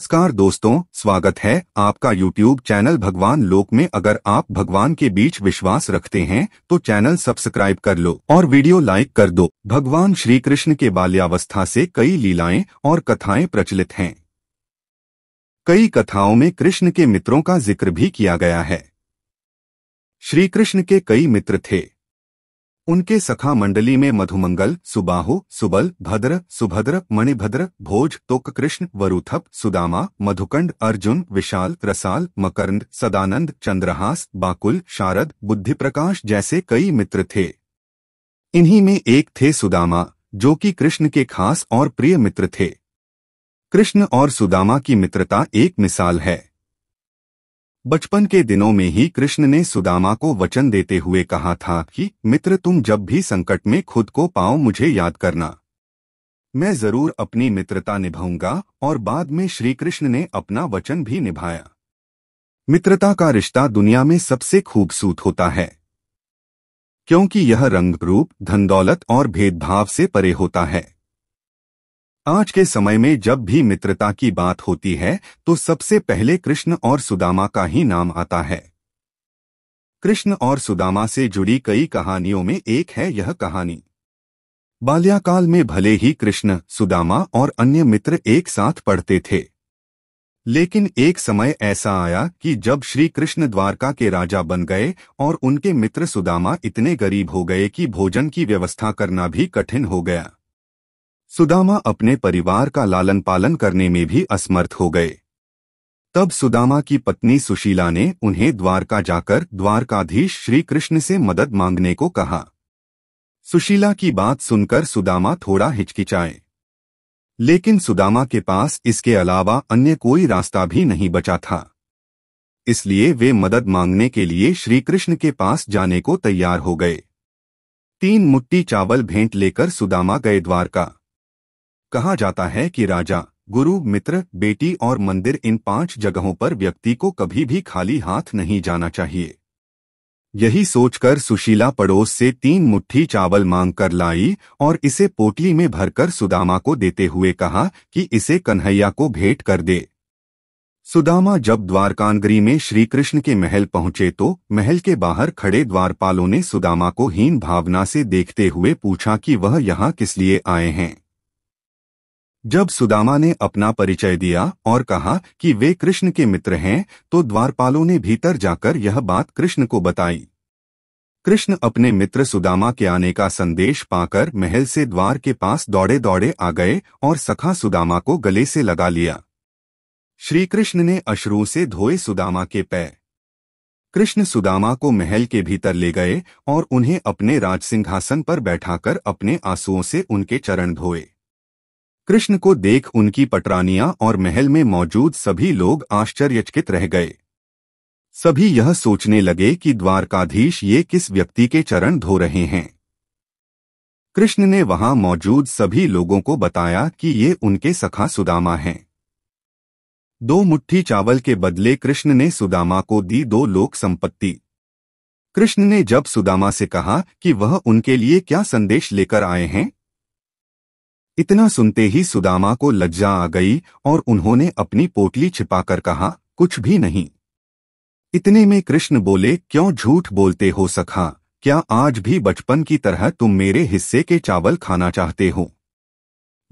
नमस्कार दोस्तों स्वागत है आपका YouTube चैनल भगवान लोक में अगर आप भगवान के बीच विश्वास रखते हैं तो चैनल सब्सक्राइब कर लो और वीडियो लाइक कर दो भगवान श्री कृष्ण के बाल्यावस्था से कई लीलाएं और कथाएं प्रचलित हैं कई कथाओं में कृष्ण के मित्रों का जिक्र भी किया गया है श्री कृष्ण के कई मित्र थे उनके सखा मंडली में मधुमंगल सुबाहु सुबल भद्र सुभद्र मणिभद्र भोज तोक कृष्ण वरुथप सुदामा मधुकंड अर्जुन विशाल रसाल मकरंद सदानंद चंद्रहास बाकुल शारद बुद्धिप्रकाश जैसे कई मित्र थे इन्हीं में एक थे सुदामा जो कि कृष्ण के खास और प्रिय मित्र थे कृष्ण और सुदामा की मित्रता एक मिसाल है बचपन के दिनों में ही कृष्ण ने सुदामा को वचन देते हुए कहा था कि मित्र तुम जब भी संकट में खुद को पाओ मुझे याद करना मैं जरूर अपनी मित्रता निभाऊंगा और बाद में श्री कृष्ण ने अपना वचन भी निभाया मित्रता का रिश्ता दुनिया में सबसे खूबसूरत होता है क्योंकि यह रंग रूप धन दौलत और भेदभाव से परे होता है आज के समय में जब भी मित्रता की बात होती है तो सबसे पहले कृष्ण और सुदामा का ही नाम आता है कृष्ण और सुदामा से जुड़ी कई कहानियों में एक है यह कहानी बाल्याकाल में भले ही कृष्ण सुदामा और अन्य मित्र एक साथ पढ़ते थे लेकिन एक समय ऐसा आया कि जब श्री कृष्ण द्वारका के राजा बन गए और उनके मित्र सुदामा इतने गरीब हो गए कि भोजन की व्यवस्था करना भी कठिन हो गया सुदामा अपने परिवार का लालन पालन करने में भी असमर्थ हो गए तब सुदामा की पत्नी सुशीला ने उन्हें द्वारका जाकर द्वारकाधीश श्री कृष्ण से मदद मांगने को कहा सुशीला की बात सुनकर सुदामा थोड़ा हिचकिचाए लेकिन सुदामा के पास इसके अलावा अन्य कोई रास्ता भी नहीं बचा था इसलिए वे मदद मांगने के लिए श्री कृष्ण के पास जाने को तैयार हो गए तीन मुट्टी चावल भेंट लेकर सुदामा गए द्वारका कहा जाता है कि राजा गुरु मित्र बेटी और मंदिर इन पांच जगहों पर व्यक्ति को कभी भी खाली हाथ नहीं जाना चाहिए यही सोचकर सुशीला पड़ोस से तीन मुट्ठी चावल मांग कर लाई और इसे पोटली में भरकर सुदामा को देते हुए कहा कि इसे कन्हैया को भेंट कर दे सुदामा जब द्वारकानगरी में श्रीकृष्ण के महल पहुंचे तो महल के बाहर खड़े द्वारपालों ने सुदामा को हीन भावना से देखते हुए पूछा कि वह यहाँ किस लिए आए हैं जब सुदामा ने अपना परिचय दिया और कहा कि वे कृष्ण के मित्र हैं तो द्वारपालों ने भीतर जाकर यह बात कृष्ण को बताई कृष्ण अपने मित्र सुदामा के आने का संदेश पाकर महल से द्वार के पास दौड़े दौड़े आ गए और सखा सुदामा को गले से लगा लिया श्री कृष्ण ने अश्रु से धोए सुदामा के पैर कृष्ण सुदामा को महल के भीतर ले गए और उन्हें अपने राज सिंहासन पर बैठाकर अपने आंसुओं से उनके चरण धोए कृष्ण को देख उनकी पटरानियां और महल में मौजूद सभी लोग आश्चर्यचकित रह गए सभी यह सोचने लगे कि द्वारकाधीश ये किस व्यक्ति के चरण धो रहे हैं कृष्ण ने वहां मौजूद सभी लोगों को बताया कि ये उनके सखा सुदामा हैं दो मुट्ठी चावल के बदले कृष्ण ने सुदामा को दी दो लोक संपत्ति कृष्ण ने जब सुदामा से कहा कि वह उनके लिए क्या संदेश लेकर आए हैं इतना सुनते ही सुदामा को लज्जा आ गई और उन्होंने अपनी पोटली छिपाकर कहा कुछ भी नहीं इतने में कृष्ण बोले क्यों झूठ बोलते हो सखा क्या आज भी बचपन की तरह तुम मेरे हिस्से के चावल खाना चाहते हो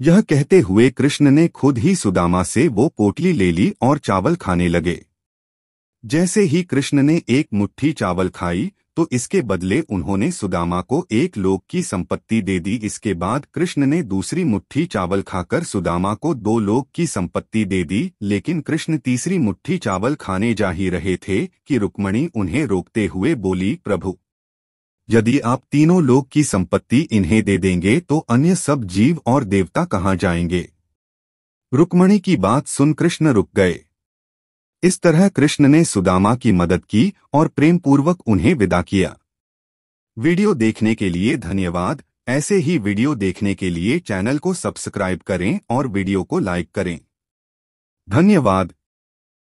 यह कहते हुए कृष्ण ने खुद ही सुदामा से वो पोटली ले ली और चावल खाने लगे जैसे ही कृष्ण ने एक मुट्ठी चावल खाई तो इसके बदले उन्होंने सुदामा को एक लोक की संपत्ति दे दी इसके बाद कृष्ण ने दूसरी मुट्ठी चावल खाकर सुदामा को दो लोक की संपत्ति दे दी लेकिन कृष्ण तीसरी मुट्ठी चावल खाने जा ही रहे थे कि रुक्मणी उन्हें रोकते हुए बोली प्रभु यदि आप तीनों लोक की संपत्ति इन्हें दे देंगे तो अन्य सब जीव और देवता कहाँ जाएंगे रुक्मणी की बात सुन कृष्ण रुक गए इस तरह कृष्ण ने सुदामा की मदद की और प्रेमपूर्वक उन्हें विदा किया वीडियो देखने के लिए धन्यवाद ऐसे ही वीडियो देखने के लिए चैनल को सब्सक्राइब करें और वीडियो को लाइक करें धन्यवाद